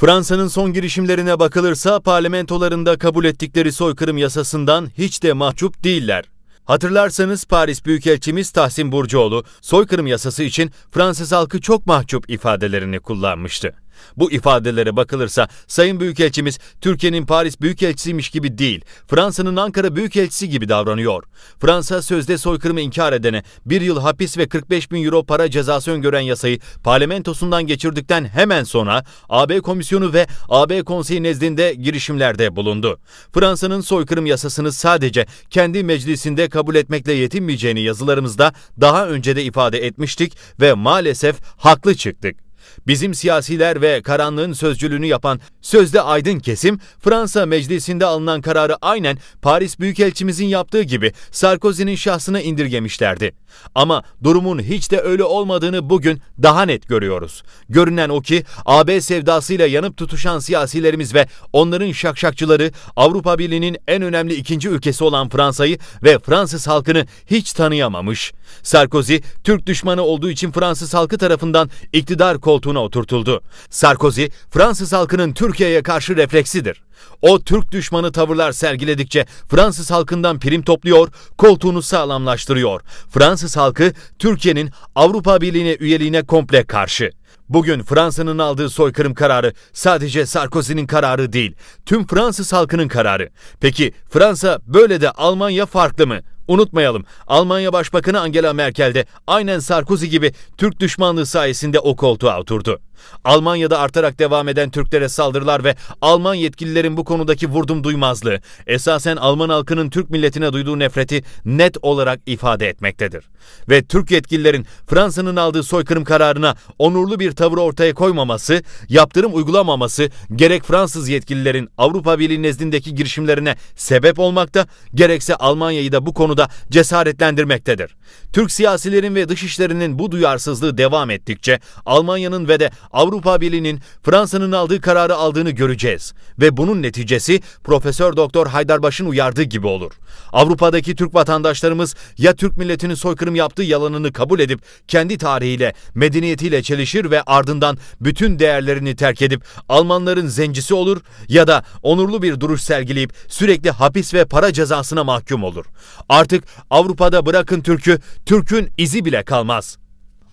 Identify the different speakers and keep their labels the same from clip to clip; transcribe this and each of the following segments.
Speaker 1: Fransa'nın son girişimlerine bakılırsa parlamentolarında kabul ettikleri soykırım yasasından hiç de mahcup değiller. Hatırlarsanız Paris Büyükelçimiz Tahsin Burcuoğlu soykırım yasası için Fransız halkı çok mahcup ifadelerini kullanmıştı. Bu ifadelere bakılırsa Sayın Büyükelçimiz Türkiye'nin Paris Büyükelçisiymiş gibi değil, Fransa'nın Ankara Büyükelçisi gibi davranıyor. Fransa sözde soykırımı inkar edene bir yıl hapis ve 45 bin euro para cezası öngören yasayı parlamentosundan geçirdikten hemen sonra AB Komisyonu ve AB Konseyi nezdinde girişimlerde bulundu. Fransa'nın soykırım yasasını sadece kendi meclisinde kabul etmekle yetinmeyeceğini yazılarımızda daha önce de ifade etmiştik ve maalesef haklı çıktık. Bizim siyasiler ve karanlığın sözcülüğünü yapan sözde aydın kesim Fransa meclisinde alınan kararı aynen Paris Büyükelçimizin yaptığı gibi Sarkozy'nin şahsına indirgemişlerdi. Ama durumun hiç de öyle olmadığını bugün daha net görüyoruz. Görünen o ki AB sevdasıyla yanıp tutuşan siyasilerimiz ve onların şakşakçıları Avrupa Birliği'nin en önemli ikinci ülkesi olan Fransa'yı ve Fransız halkını hiç tanıyamamış. Sarkozy Türk düşmanı olduğu için Fransız halkı tarafından iktidar kol koltuğuna oturtuldu. Sarkozy, Fransız halkının Türkiye'ye karşı refleksidir. O Türk düşmanı tavırlar sergiledikçe Fransız halkından prim topluyor, koltuğunu sağlamlaştırıyor. Fransız halkı Türkiye'nin Avrupa Birliği'ne üyeliğine komple karşı. Bugün Fransa'nın aldığı soykırım kararı sadece Sarkozy'nin kararı değil, tüm Fransız halkının kararı. Peki Fransa böyle de Almanya farklı mı? Unutmayalım Almanya Başbakanı Angela Merkel de aynen Sarkozy gibi Türk düşmanlığı sayesinde o koltuğa oturdu. Almanya'da artarak devam eden Türklere saldırılar ve Alman yetkililerin bu konudaki vurdum duymazlığı, esasen Alman halkının Türk milletine duyduğu nefreti net olarak ifade etmektedir. Ve Türk yetkililerin Fransa'nın aldığı soykırım kararına onurlu bir tavır ortaya koymaması, yaptırım uygulamaması gerek Fransız yetkililerin Avrupa Birliği nezdindeki girişimlerine sebep olmakta, gerekse Almanya'yı da bu konuda cesaretlendirmektedir. Türk siyasilerin ve dışişlerinin bu duyarsızlığı devam ettikçe Almanya'nın ve de Avrupa Birliği'nin Fransa'nın aldığı kararı aldığını göreceğiz ve bunun neticesi Profesör Doktor Haydarbaş'ın uyardığı gibi olur. Avrupa'daki Türk vatandaşlarımız ya Türk milletinin soykırım yaptığı yalanını kabul edip kendi tarihiyle, medeniyetiyle çelişir ve ardından bütün değerlerini terk edip Almanların zencisi olur ya da onurlu bir duruş sergileyip sürekli hapis ve para cezasına mahkum olur. Artık Avrupa'da bırakın Türk'ü, Türk'ün izi bile kalmaz.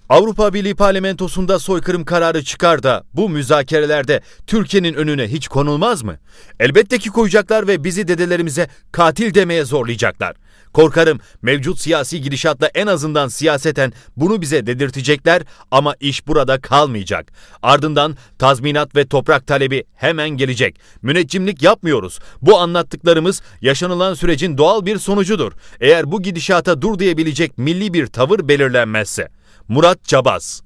Speaker 1: Avrupa Birliği parlamentosunda soykırım kararı çıkar da bu müzakerelerde Türkiye'nin önüne hiç konulmaz mı? Elbette ki koyacaklar ve bizi dedelerimize katil demeye zorlayacaklar. Korkarım mevcut siyasi gidişatla en azından siyaseten bunu bize dedirtecekler ama iş burada kalmayacak. Ardından tazminat ve toprak talebi hemen gelecek. Müneccimlik yapmıyoruz. Bu anlattıklarımız yaşanılan sürecin doğal bir sonucudur. Eğer bu gidişata dur diyebilecek milli bir tavır belirlenmezse. Murat Cabaz